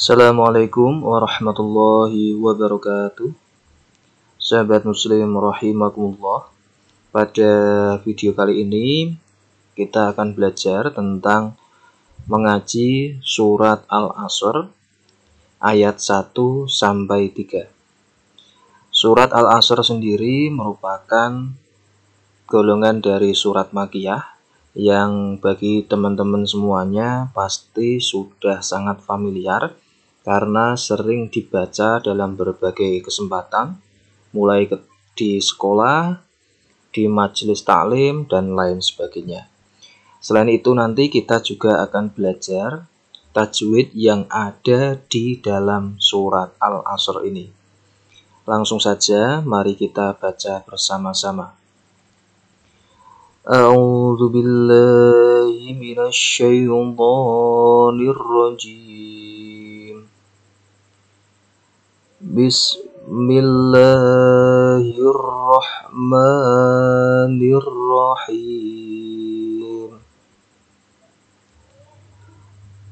Assalamualaikum warahmatullahi wabarakatuh Sahabat muslim rahimakumullah Pada video kali ini kita akan belajar tentang mengaji surat Al-Asr ayat 1 sampai 3. Surat Al-Asr sendiri merupakan golongan dari surat Makiyah yang bagi teman-teman semuanya pasti sudah sangat familiar karena sering dibaca dalam berbagai kesempatan, mulai di sekolah, di majelis taklim, dan lain sebagainya. Selain itu, nanti kita juga akan belajar tajwid yang ada di dalam surat Al-Asr ini. Langsung saja, mari kita baca bersama-sama. A'udzu Bismillahirrahmanirrahim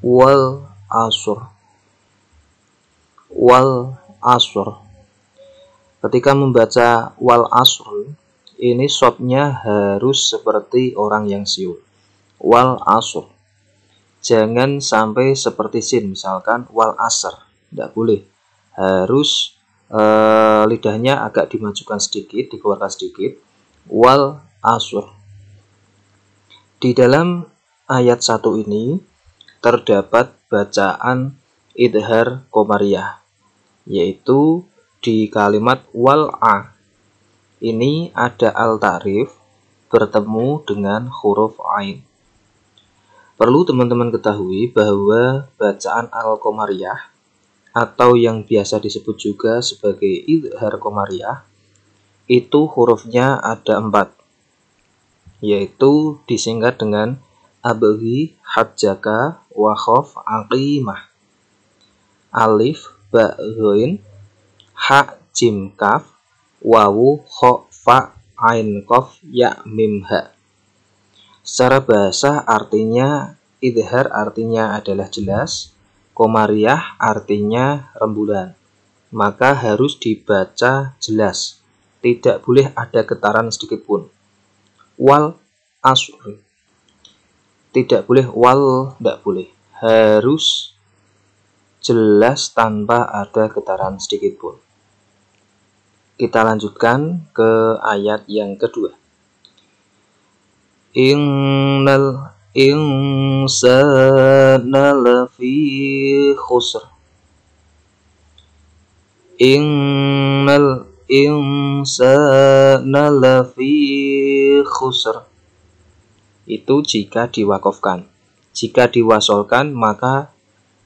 Wal asur Wal asur Ketika membaca wal asur ini sobnya harus seperti orang yang siul wal asur jangan sampai seperti sin misalkan wal asr tidak boleh harus eh, lidahnya agak dimajukan sedikit, dikeluarkan sedikit. Wal asur. Di dalam ayat satu ini terdapat bacaan idhar komariah, yaitu di kalimat wal a Ini ada al-ta'rif bertemu dengan huruf ain. Perlu teman-teman ketahui bahwa bacaan al-komariah atau yang biasa disebut juga sebagai idhar komariah itu hurufnya ada empat yaitu disingkat dengan abhi Hadjaka wakhof aqimah alif ba ghoin ha jim kaf wawu kho fa ain kof ya mim ha secara bahasa artinya idhar artinya adalah jelas komariah artinya rembulan. Maka harus dibaca jelas. Tidak boleh ada getaran sedikitpun. Wal asri. Tidak boleh wal, tidak boleh. Harus jelas tanpa ada getaran sedikit pun. Kita lanjutkan ke ayat yang kedua. Innal الإنسان لفي خسر إن الإنسان fi khusr itu jika diwakofkan jika diwasolkan maka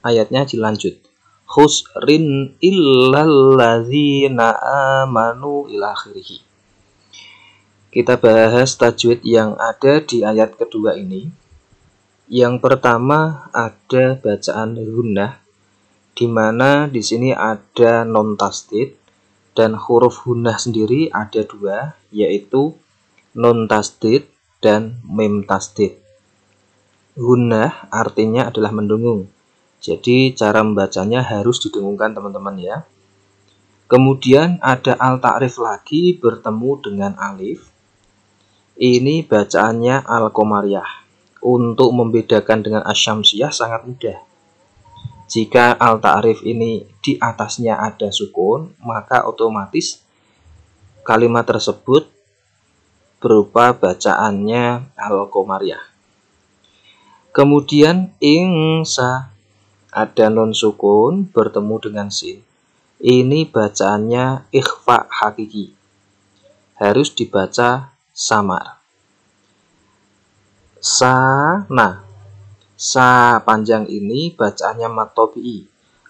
ayatnya dilanjut khusrin illalladzina amanu ila akhirih kita bahas tajwid yang ada di ayat kedua ini yang pertama ada bacaan hunnah di mana di sini ada non tasdid dan huruf hunnah sendiri ada dua yaitu non tasdid dan mem tasdid. Hunnah artinya adalah mendengung. Jadi cara membacanya harus didengungkan teman-teman ya. Kemudian ada al ta'rif lagi bertemu dengan alif. Ini bacaannya al komariah untuk membedakan dengan asyamsiyah sangat mudah. Jika al-ta'rif ini di atasnya ada sukun, maka otomatis kalimat tersebut berupa bacaannya al komariah. Kemudian ingsa ada non sukun bertemu dengan sin. Ini bacaannya ikhfa hakiki. Harus dibaca samar sana. Sa panjang ini bacaannya matobi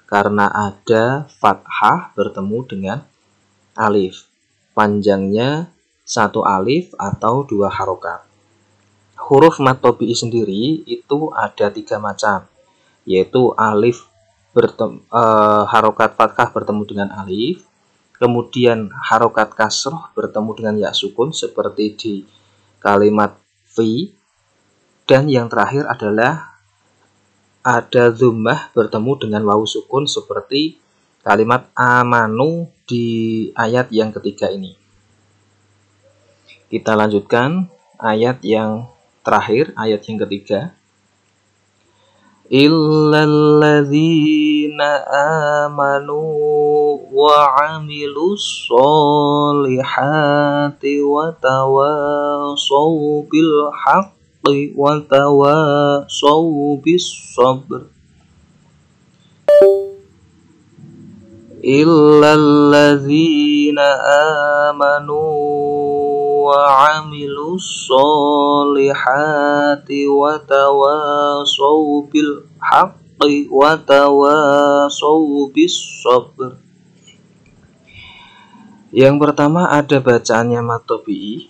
karena ada fathah bertemu dengan alif. Panjangnya satu alif atau dua harokat. Huruf matobi sendiri itu ada tiga macam, yaitu alif bertemu, e, eh, harokat fathah bertemu dengan alif, kemudian harokat kasroh bertemu dengan ya sukun seperti di kalimat fi dan yang terakhir adalah ada zumbah bertemu dengan wawu sukun seperti kalimat amanu di ayat yang ketiga ini. Kita lanjutkan ayat yang terakhir, ayat yang ketiga. Illalladzina amanu waamilu sholihati wa tawasaw بالحق وتواصوا بالصبر إلا الذين آمنوا وعملوا الصالحات وتواصوا بالحق وتواصوا بالصبر Yang pertama ada bacaannya matobi'i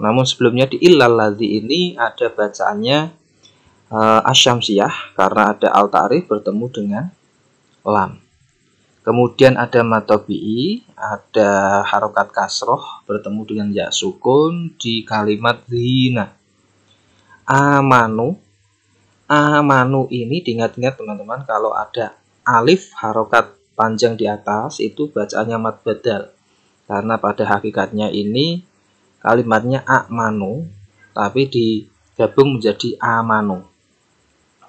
namun sebelumnya di ilal ladhi ini ada bacaannya uh, asyamsiyah karena ada al tarif bertemu dengan lam. Kemudian ada matobi'i, ada harokat kasroh bertemu dengan ya sukun di kalimat zina. Amanu, amanu ini diingat-ingat teman-teman kalau ada alif harokat panjang di atas itu bacaannya mat badal. Karena pada hakikatnya ini kalimatnya a manu, tapi digabung menjadi amanu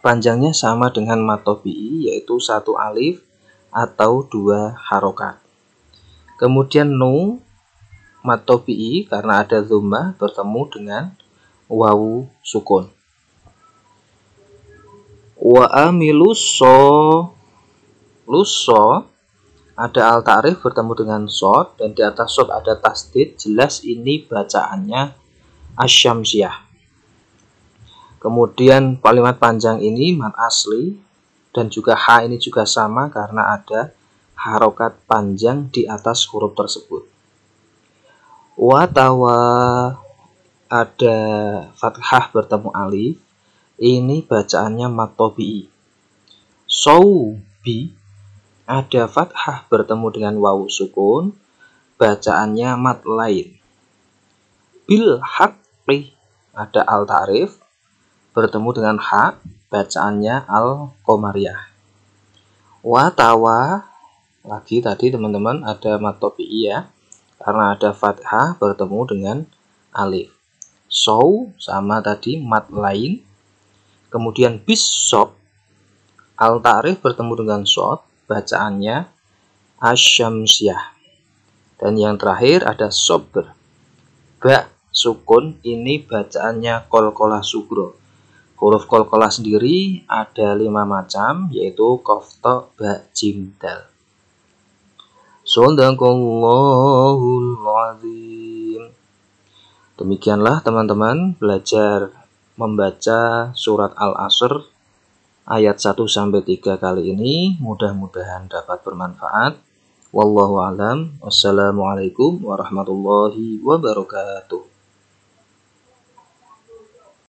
panjangnya sama dengan matobi yaitu satu alif atau dua harokat kemudian nu matobi karena ada zumba bertemu dengan wawu sukun wa amilu so luso ada al-ta'rif bertemu dengan sod dan di atas sod ada tasdid jelas ini bacaannya asyamsiah kemudian kalimat panjang ini mat asli dan juga h ini juga sama karena ada harokat panjang di atas huruf tersebut watawa ada fathah bertemu alif ini bacaannya matobi sobi ada fathah bertemu dengan wawu sukun, bacaannya mat lain. Bil haqqi ada al tarif bertemu dengan hak, bacaannya al komariah. Watawa lagi tadi teman-teman ada matopi ya karena ada fathah bertemu dengan alif. So sama tadi mat lain. Kemudian bisop al tarif bertemu dengan sot bacaannya asyamsiah. Dan yang terakhir ada sober. Ba sukun ini bacaannya kolkola sugro. Huruf kolkola sendiri ada lima macam yaitu kofto ba jim dal. Demikianlah teman-teman belajar membaca surat Al-Asr ayat 1 sampai 3 kali ini mudah-mudahan dapat bermanfaat. Wallahu alam. Wassalamualaikum warahmatullahi wabarakatuh.